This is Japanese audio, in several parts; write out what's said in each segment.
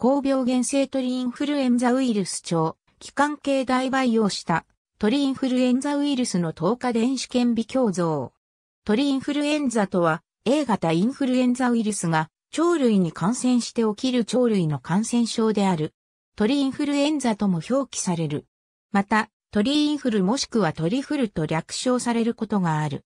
高病原性鳥インフルエンザウイルス腸、気管系大培養した鳥インフルエンザウイルスの10日電子顕微鏡像。鳥インフルエンザとは A 型インフルエンザウイルスが鳥類に感染して起きる鳥類の感染症である。鳥インフルエンザとも表記される。また、鳥インフルもしくは鳥フルと略称されることがある。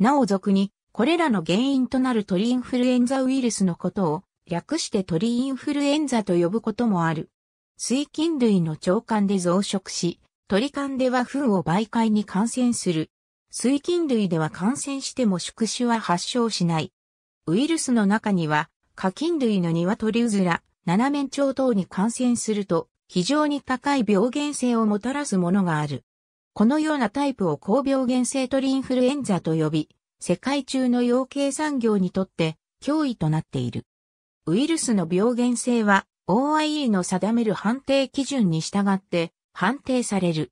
なお俗に、これらの原因となる鳥インフルエンザウイルスのことを、略して鳥インフルエンザと呼ぶこともある。水菌類の腸管で増殖し、鳥間では糞を媒介に感染する。水菌類では感染しても宿主は発症しない。ウイルスの中には、花菌類の鶏うずら、七面鳥等に感染すると、非常に高い病原性をもたらすものがある。このようなタイプを高病原性鳥インフルエンザと呼び、世界中の養鶏産業にとって脅威となっている。ウイルスの病原性は OIE の定める判定基準に従って判定される。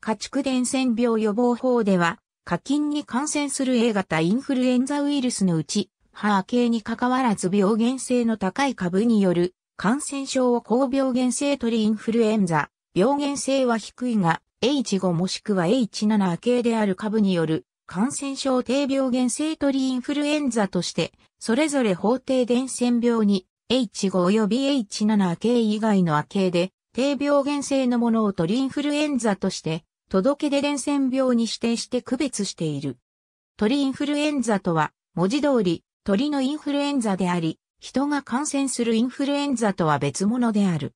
家畜伝染病予防法では、課金に感染する A 型インフルエンザウイルスのうち、波系に関わらず病原性の高い株による感染症を高病原性鳥インフルエンザ、病原性は低いが、H5 もしくは H7 系である株による感染症低病原性鳥インフルエンザとして、それぞれ法定伝染病に H5 及び H7 系以外の亜系で、低病原性のものを鳥インフルエンザとして、届け出伝染病に指定して区別している。鳥インフルエンザとは、文字通り、鳥のインフルエンザであり、人が感染するインフルエンザとは別物である。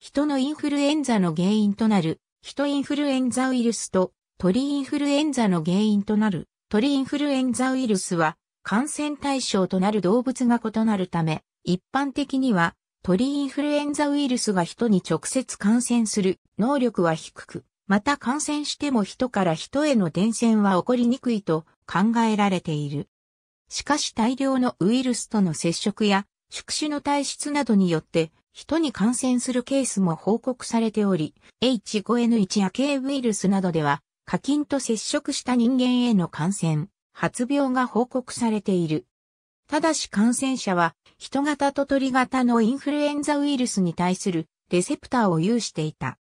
人のインフルエンザの原因となる、人インフルエンザウイルスと鳥インフルエンザの原因となる鳥インフルエンザウイルスは感染対象となる動物が異なるため、一般的には鳥インフルエンザウイルスが人に直接感染する能力は低く、また感染しても人から人への伝染は起こりにくいと考えられている。しかし大量のウイルスとの接触や宿主の体質などによって人に感染するケースも報告されており、H5N1 や K ウイルスなどでは課金と接触した人間への感染、発病が報告されている。ただし感染者は、人型と鳥型のインフルエンザウイルスに対するレセプターを有していた。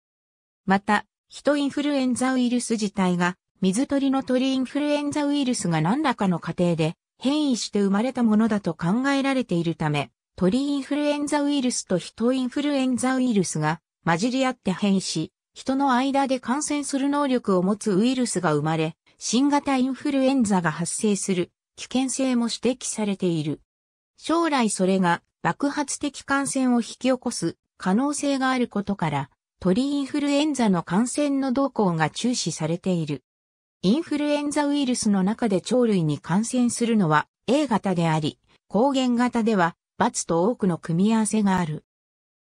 また、人インフルエンザウイルス自体が、水鳥の鳥インフルエンザウイルスが何らかの過程で変異して生まれたものだと考えられているため、鳥インフルエンザウイルスと人インフルエンザウイルスが混じり合って変異し、人の間で感染する能力を持つウイルスが生まれ、新型インフルエンザが発生する危険性も指摘されている。将来それが爆発的感染を引き起こす可能性があることから、鳥インフルエンザの感染の動向が注視されている。インフルエンザウイルスの中で鳥類に感染するのは A 型であり、抗原型では×と多くの組み合わせがある。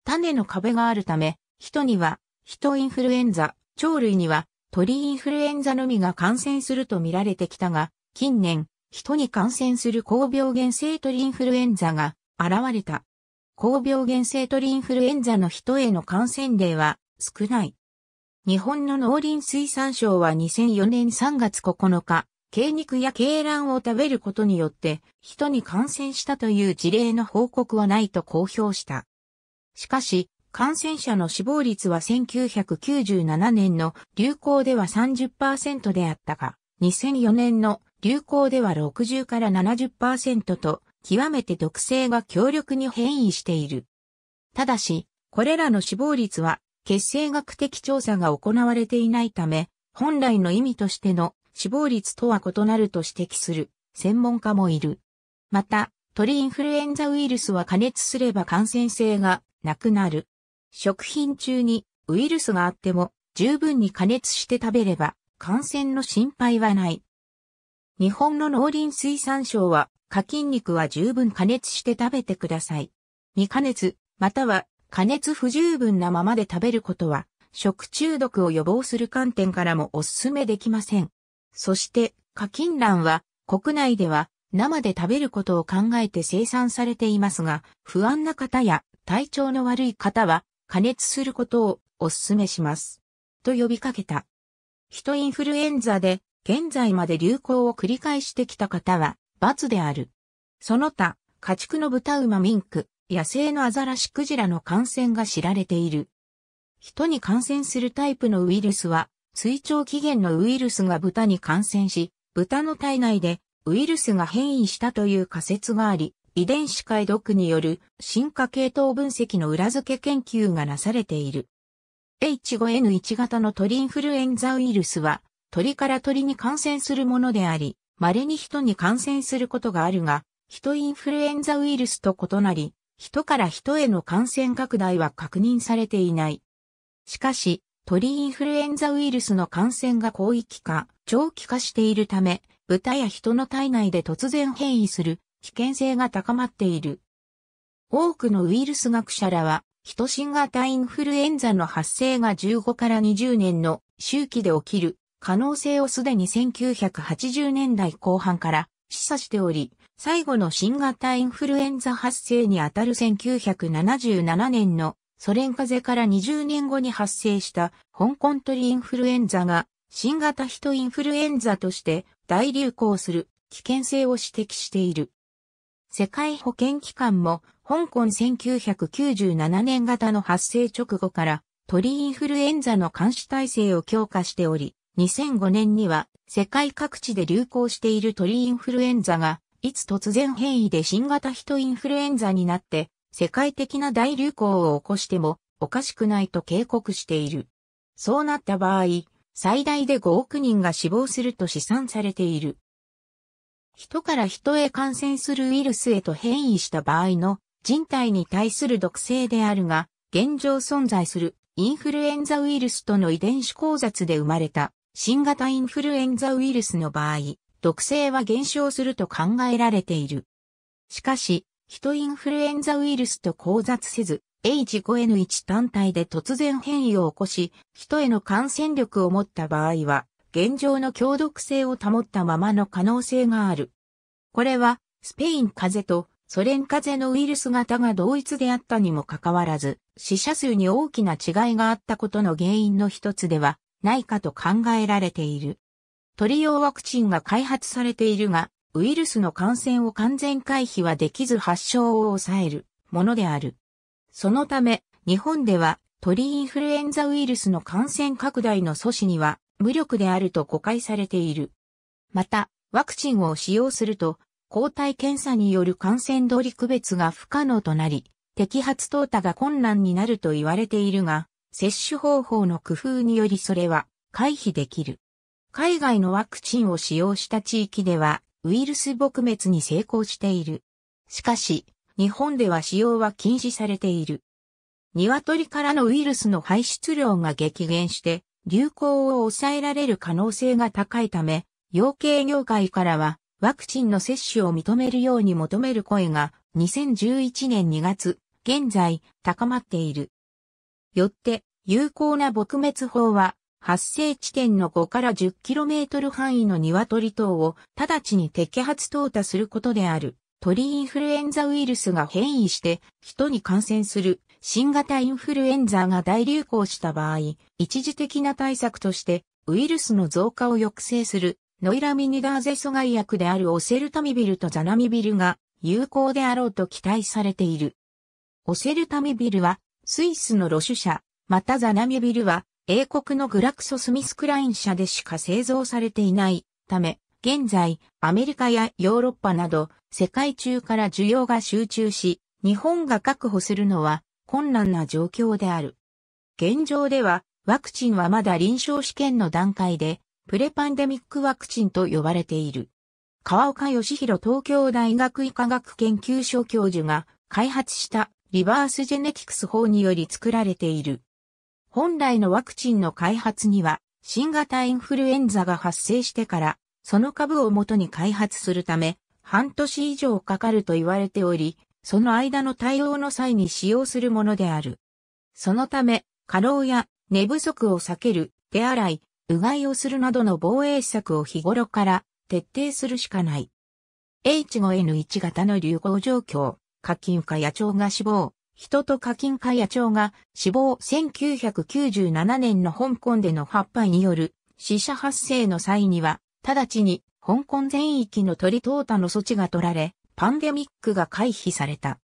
種の壁があるため、人には人インフルエンザ、鳥類には鳥インフルエンザのみが感染すると見られてきたが、近年、人に感染する高病原性鳥インフルエンザが現れた。高病原性鳥インフルエンザの人への感染例は少ない。日本の農林水産省は2004年3月9日、鶏肉や鶏卵を食べることによって人に感染したという事例の報告はないと公表した。しかし、感染者の死亡率は1997年の流行では30%であったが、2004年の流行では60から70%と、極めて毒性が強力に変異している。ただし、これらの死亡率は、血清学的調査が行われていないため、本来の意味としての死亡率とは異なると指摘する専門家もいる。また、鳥インフルエンザウイルスは加熱すれば感染性がなくなる。食品中にウイルスがあっても十分に加熱して食べれば感染の心配はない。日本の農林水産省は課金肉は十分加熱して食べてください。未加熱、または加熱不十分なままで食べることは食中毒を予防する観点からもお勧めできません。そして課金卵は国内では生で食べることを考えて生産されていますが、不安な方や体調の悪い方は加熱することをお勧めします。と呼びかけた。人インフルエンザで現在まで流行を繰り返してきた方は罰である。その他、家畜の豚馬ミンク、野生のアザラシクジラの感染が知られている。人に感染するタイプのウイルスは、水腸期限のウイルスが豚に感染し、豚の体内でウイルスが変異したという仮説があり、遺伝子解読による進化系統分析の裏付け研究がなされている。H5N1 型の鳥インフルエンザウイルスは、鳥から鳥に感染するものであり、稀に人に感染することがあるが、人インフルエンザウイルスと異なり、人から人への感染拡大は確認されていない。しかし、鳥インフルエンザウイルスの感染が広域化、長期化しているため、豚や人の体内で突然変異する危険性が高まっている。多くのウイルス学者らは、人新型インフルエンザの発生が15から20年の周期で起きる可能性をすでに1980年代後半から示唆しており、最後の新型インフルエンザ発生にあたる1977年のソ連風邪から20年後に発生した香港鳥インフルエンザが新型人インフルエンザとして大流行する危険性を指摘している。世界保健機関も、香港1997年型の発生直後から鳥インフルエンザの監視体制を強化しており、2005年には世界各地で流行している鳥インフルエンザが、いつ突然変異で新型人インフルエンザになって、世界的な大流行を起こしてもおかしくないと警告している。そうなった場合、最大で5億人が死亡すると試算されている。人から人へ感染するウイルスへと変異した場合の人体に対する毒性であるが、現状存在するインフルエンザウイルスとの遺伝子交雑で生まれた新型インフルエンザウイルスの場合、毒性は減少すると考えられている。しかし、人インフルエンザウイルスと交雑せず、H5N1 単体で突然変異を起こし、人への感染力を持った場合は、現状の強毒性を保ったままの可能性がある。これは、スペイン風邪とソ連風邪のウイルス型が同一であったにもかかわらず、死者数に大きな違いがあったことの原因の一つではないかと考えられている。鳥用ワクチンが開発されているが、ウイルスの感染を完全回避はできず発症を抑えるものである。そのため、日本では鳥インフルエンザウイルスの感染拡大の阻止には無力であると誤解されている。また、ワクチンを使用すると、抗体検査による感染度り区別が不可能となり、摘発淘汰が困難になると言われているが、接種方法の工夫によりそれは回避できる。海外のワクチンを使用した地域では、ウイルス撲滅に成功している。しかし、日本では使用は禁止されている。鶏からのウイルスの排出量が激減して、流行を抑えられる可能性が高いため、養鶏業界からはワクチンの接種を認めるように求める声が2011年2月、現在高まっている。よって、有効な撲滅法は、発生地点の5から 10km 範囲の鶏等を直ちに摘発淘汰することである。鳥インフルエンザウイルスが変異して人に感染する新型インフルエンザが大流行した場合、一時的な対策として、ウイルスの増加を抑制する、ノイラミニダーゼ阻害薬であるオセルタミビルとザナミビルが有効であろうと期待されている。オセルタミビルは、スイスのロシュ社、またザナミビルは、英国のグラクソスミスクライン社でしか製造されていないため、現在、アメリカやヨーロッパなど、世界中から需要が集中し、日本が確保するのは困難な状況である。現状では、ワクチンはまだ臨床試験の段階で、プレパンデミックワクチンと呼ばれている。川岡義弘東京大学医科学研究所教授が開発したリバースジェネティクス法により作られている。本来のワクチンの開発には新型インフルエンザが発生してからその株を元に開発するため半年以上かかると言われており、その間の対応の際に使用するものである。そのため、過労や寝不足を避ける、手洗い、うがいをするなどの防衛策を日頃から徹底するしかない。H5N1 型の流行状況、課金化野鳥が死亡、人と課金化野鳥が死亡1997年の香港での発破による死者発生の際には、直ちに香港全域の鳥淘汰の措置が取られ、パンデミックが回避された。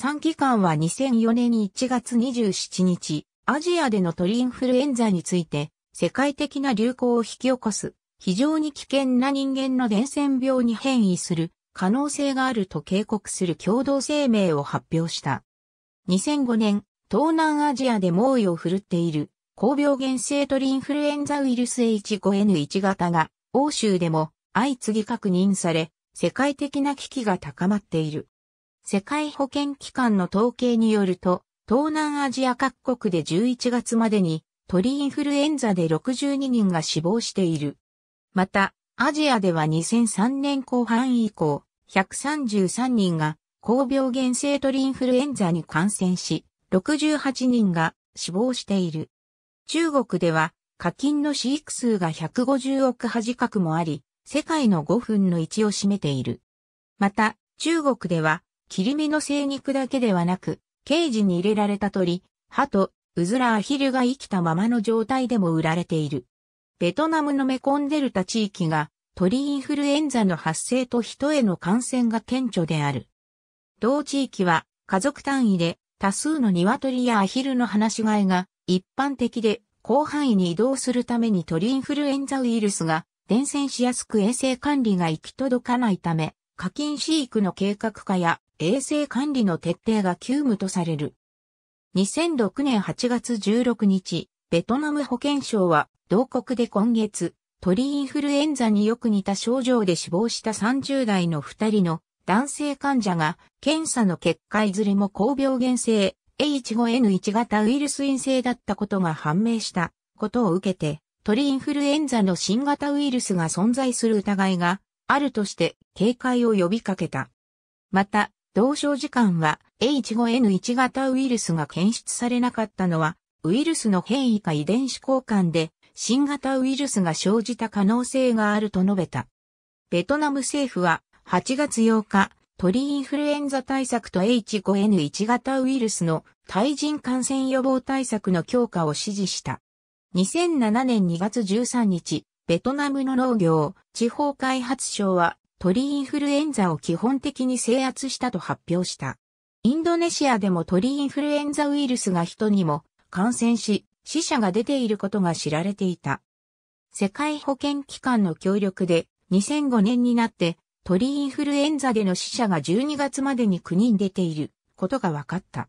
3期間は2004年1月27日、アジアでの鳥インフルエンザについて、世界的な流行を引き起こす、非常に危険な人間の伝染病に変異する可能性があると警告する共同声明を発表した。2005年、東南アジアで猛威を振るっている、高病原性鳥インフルエンザウイルス H5N1 型が、欧州でも相次ぎ確認され、世界的な危機が高まっている。世界保健機関の統計によると、東南アジア各国で11月までに鳥インフルエンザで62人が死亡している。また、アジアでは2003年後半以降、133人が高病原性鳥インフルエンザに感染し、68人が死亡している。中国では課金の飼育数が150億恥角もあり、世界の5分の1を占めている。また、中国では、切り身の生肉だけではなく、ケージに入れられた鳥、と、うずらアヒルが生きたままの状態でも売られている。ベトナムのメコンデルタ地域が鳥インフルエンザの発生と人への感染が顕著である。同地域は家族単位で多数の鶏やアヒルの放し飼いが一般的で広範囲に移動するために鳥インフルエンザウイルスが伝染しやすく衛生管理が行き届かないため、課金飼育の計画化や衛生管理の徹底が急務とされる。2006年8月16日、ベトナム保健省は、同国で今月、鳥インフルエンザによく似た症状で死亡した30代の2人の男性患者が、検査の結果いずれも高病原性 H5N1 型ウイルス陰性だったことが判明したことを受けて、鳥インフルエンザの新型ウイルスが存在する疑いがあるとして警戒を呼びかけた。また、同省時間は H5N1 型ウイルスが検出されなかったのは、ウイルスの変異か遺伝子交換で新型ウイルスが生じた可能性があると述べた。ベトナム政府は8月8日、鳥インフルエンザ対策と H5N1 型ウイルスの対人感染予防対策の強化を指示した。2007年2月13日、ベトナムの農業、地方開発省は鳥インフルエンザを基本的に制圧したと発表した。インドネシアでも鳥インフルエンザウイルスが人にも感染し、死者が出ていることが知られていた。世界保健機関の協力で2005年になって鳥インフルエンザでの死者が12月までに9人出ていることが分かった。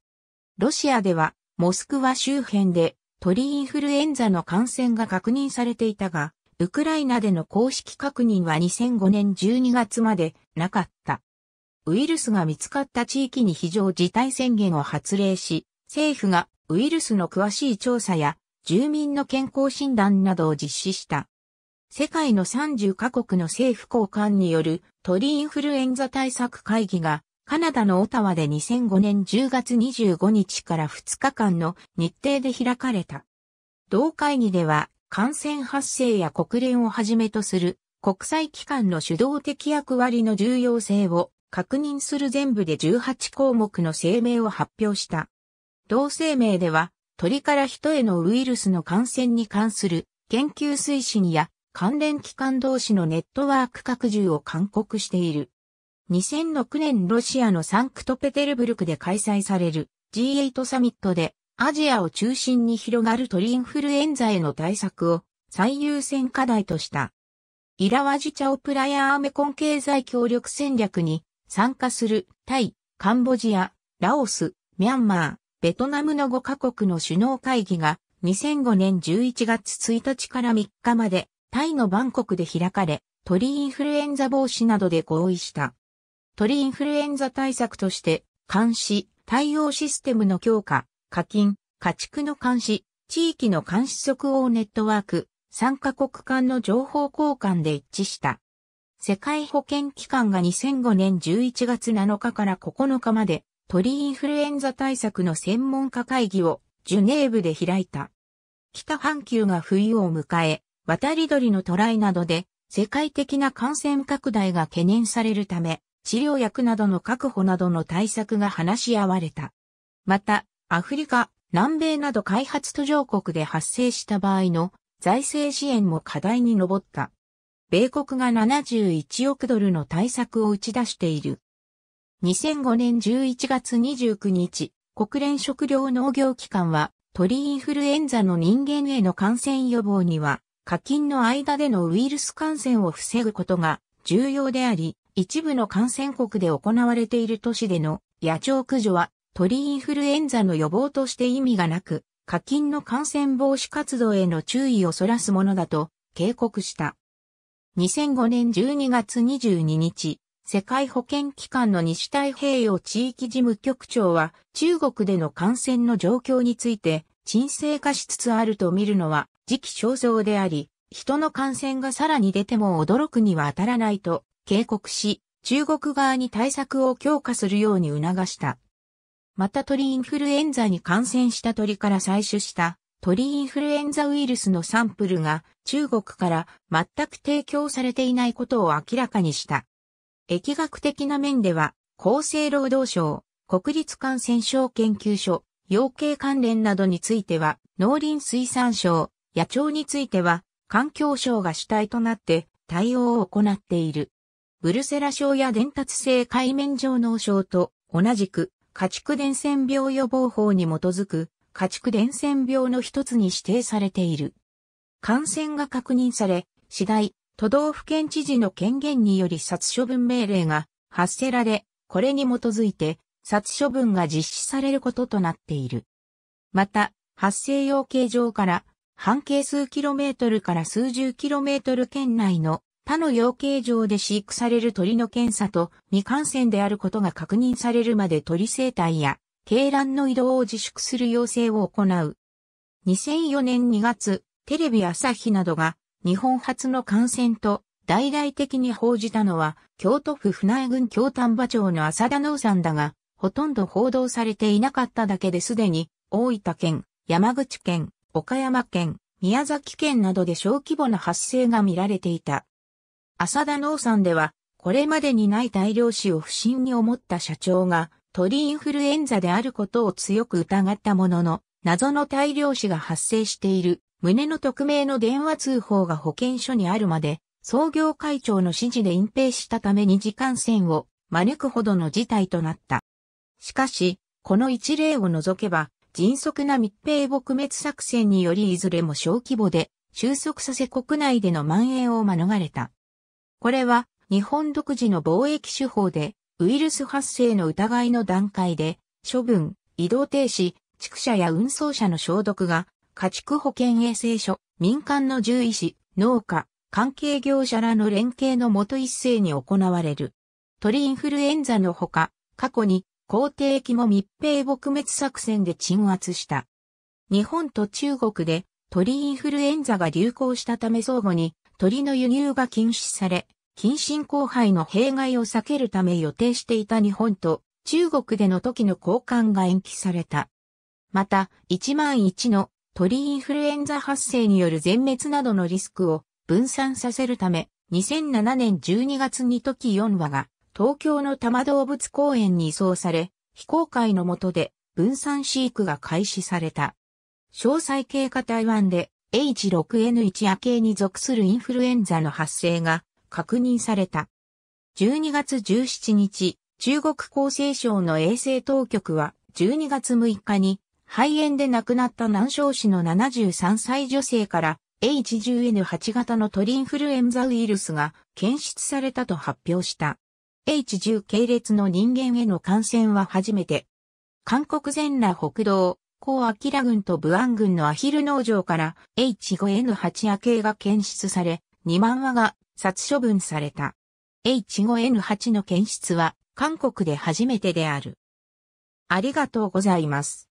ロシアではモスクワ周辺で鳥インフルエンザの感染が確認されていたが、ウクライナでの公式確認は2005年12月までなかった。ウイルスが見つかった地域に非常事態宣言を発令し、政府がウイルスの詳しい調査や住民の健康診断などを実施した。世界の30カ国の政府高官による鳥インフルエンザ対策会議がカナダのオタワで2005年10月25日から2日間の日程で開かれた。同会議では感染発生や国連をはじめとする国際機関の主導的役割の重要性を確認する全部で18項目の声明を発表した。同声明では鳥から人へのウイルスの感染に関する研究推進や関連機関同士のネットワーク拡充を勧告している。2006年ロシアのサンクトペテルブルクで開催される G8 サミットでアジアを中心に広がる鳥インフルエンザへの対策を最優先課題とした。イラワジチャオプラヤーメコン経済協力戦略に参加するタイ、カンボジア、ラオス、ミャンマー、ベトナムの5カ国の首脳会議が2005年11月1日から3日までタイのバンコクで開かれ、鳥インフルエンザ防止などで合意した。鳥インフルエンザ対策として、監視、対応システムの強化、課金、家畜の監視、地域の監視即応ネットワーク、参加国間の情報交換で一致した。世界保健機関が2005年11月7日から9日まで鳥インフルエンザ対策の専門家会議をジュネーブで開いた。北半球が冬を迎え、渡り鳥の渡来などで世界的な感染拡大が懸念されるため、治療薬などの確保などの対策が話し合われた。また、アフリカ、南米など開発途上国で発生した場合の財政支援も課題に上った。米国が71億ドルの対策を打ち出している。2005年11月29日、国連食糧農業機関は鳥インフルエンザの人間への感染予防には課金の間でのウイルス感染を防ぐことが重要であり、一部の感染国で行われている都市での野鳥駆除は鳥インフルエンザの予防として意味がなく、課金の感染防止活動への注意をそらすものだと警告した。2005年12月22日、世界保健機関の西太平洋地域事務局長は中国での感染の状況について沈静化しつつあると見るのは時期尚早であり、人の感染がさらに出ても驚くには当たらないと警告し、中国側に対策を強化するように促した。また鳥インフルエンザに感染した鳥から採取した鳥インフルエンザウイルスのサンプルが中国から全く提供されていないことを明らかにした。疫学的な面では厚生労働省、国立感染症研究所、養鶏関連などについては農林水産省、野鳥については環境省が主体となって対応を行っている。ブルセラ症や伝達性海面上脳症と同じく家畜伝染病予防法に基づく家畜伝染病の一つに指定されている。感染が確認され、次第、都道府県知事の権限により殺処分命令が発せられ、これに基づいて殺処分が実施されることとなっている。また、発生養鶏場から半径数キロメートルから数十キロメートル圏内の他の養鶏場で飼育される鳥の検査と未感染であることが確認されるまで鳥生態や鶏卵の移動を自粛する要請を行う。2004年2月、テレビ朝日などが日本初の感染と大々的に報じたのは京都府船江郡京丹波町の浅田農産だが、ほとんど報道されていなかっただけですでに大分県、山口県、岡山県、宮崎県などで小規模な発生が見られていた。浅田農産では、これまでにない大量死を不審に思った社長が、鳥インフルエンザであることを強く疑ったものの、謎の大量死が発生している、胸の匿名の電話通報が保健所にあるまで、創業会長の指示で隠蔽したために時間線を招くほどの事態となった。しかし、この一例を除けば、迅速な密閉撲滅作戦によりいずれも小規模で収束させ国内での蔓延を免れた。これは日本独自の貿易手法でウイルス発生の疑いの段階で処分、移動停止、畜舎や運送車の消毒が家畜保健衛生所、民間の獣医師、農家、関係業者らの連携のもと一斉に行われる。鳥インフルエンザのほか、過去に皇帝疫も密閉撲滅作戦で鎮圧した。日本と中国で鳥インフルエンザが流行したため相互に鳥の輸入が禁止され、近親交配の弊害を避けるため予定していた日本と中国での時の交換が延期された。また、1万1の鳥インフルエンザ発生による全滅などのリスクを分散させるため、2007年12月に時4羽が東京の多摩動物公園に移送され、非公開の下で分散飼育が開始された。詳細経過台湾で H6N1 夜系に属するインフルエンザの発生が確認された。12月17日、中国厚生省の衛生当局は12月6日に肺炎で亡くなった南昌市の73歳女性から H10N8 型の鳥インフルエンザウイルスが検出されたと発表した。H10 系列の人間への感染は初めて。韓国全羅北道、高明郡と武安郡のアヒル農場から H5N8 夜系が検出され、2万羽が殺処分された。H5N8 の検出は韓国で初めてである。ありがとうございます。